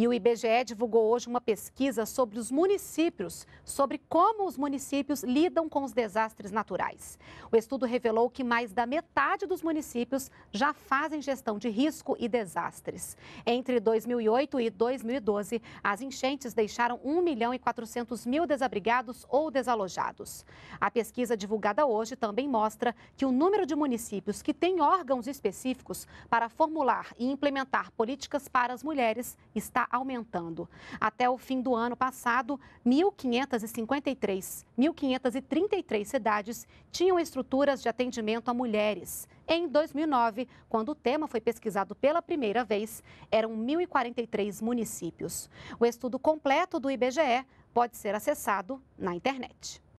E o IBGE divulgou hoje uma pesquisa sobre os municípios, sobre como os municípios lidam com os desastres naturais. O estudo revelou que mais da metade dos municípios já fazem gestão de risco e desastres. Entre 2008 e 2012, as enchentes deixaram 1 milhão e 400 mil desabrigados ou desalojados. A pesquisa divulgada hoje também mostra que o número de municípios que têm órgãos específicos para formular e implementar políticas para as mulheres está aumentando. Até o fim do ano passado, 1.553, 1.533 cidades tinham estruturas de atendimento a mulheres. Em 2009, quando o tema foi pesquisado pela primeira vez, eram 1.043 municípios. O estudo completo do IBGE pode ser acessado na internet.